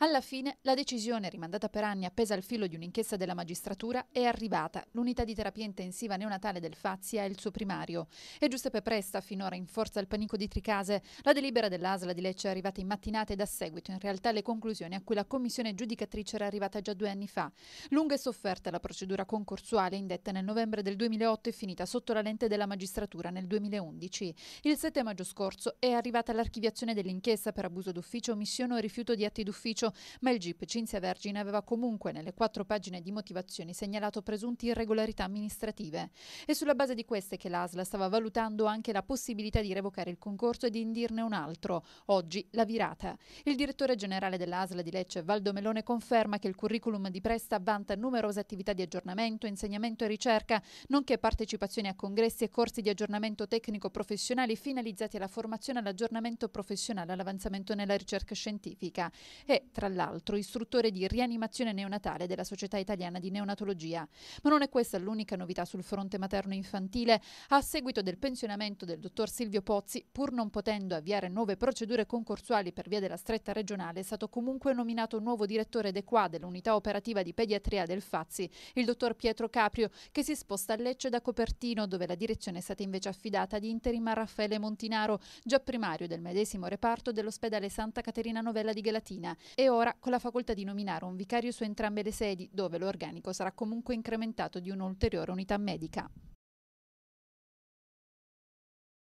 Alla fine la decisione, rimandata per anni appesa al filo di un'inchiesta della magistratura, è arrivata. L'unità di terapia intensiva neonatale del Fazia è il suo primario. E Giuseppe Presta, finora in forza al panico di Tricase, la delibera dell'ASLA di Lecce è arrivata in mattinata e dà seguito in realtà alle conclusioni a cui la commissione giudicatrice era arrivata già due anni fa. Lunga e sofferta la procedura concorsuale indetta nel novembre del 2008 e finita sotto la lente della magistratura nel 2011. Il 7 maggio scorso è arrivata l'archiviazione dell'inchiesta per abuso d'ufficio, omissione o rifiuto di atti d'ufficio bilancio, ma il GIP Cinzia Vergine aveva comunque nelle quattro pagine di motivazioni segnalato presunti irregolarità amministrative. È sulla base di queste che l'ASLA stava valutando anche la possibilità di revocare il concorso e di indirne un altro, oggi la virata. Il direttore generale dell'ASLA di Lecce, Valdo Melone, conferma che il curriculum di Presta vanta numerose attività di aggiornamento, insegnamento e ricerca, nonché partecipazioni a congressi e corsi di aggiornamento tecnico-professionali finalizzati alla formazione, all'aggiornamento professionale, all'avanzamento nella ricerca scientifica e, tra l'altro istruttore di rianimazione neonatale della Società Italiana di Neonatologia. Ma non è questa l'unica novità sul fronte materno-infantile. A seguito del pensionamento del dottor Silvio Pozzi, pur non potendo avviare nuove procedure concorsuali per via della stretta regionale, è stato comunque nominato nuovo direttore de qua dell'unità operativa di pediatria del Fazzi, il dottor Pietro Caprio, che si sposta a Lecce da Copertino, dove la direzione è stata invece affidata di a Raffaele Montinaro, già primario del medesimo reparto dell'ospedale Santa Caterina Novella di Galatina E e ora con la facoltà di nominare un vicario su entrambe le sedi, dove l'organico sarà comunque incrementato di un'ulteriore unità medica.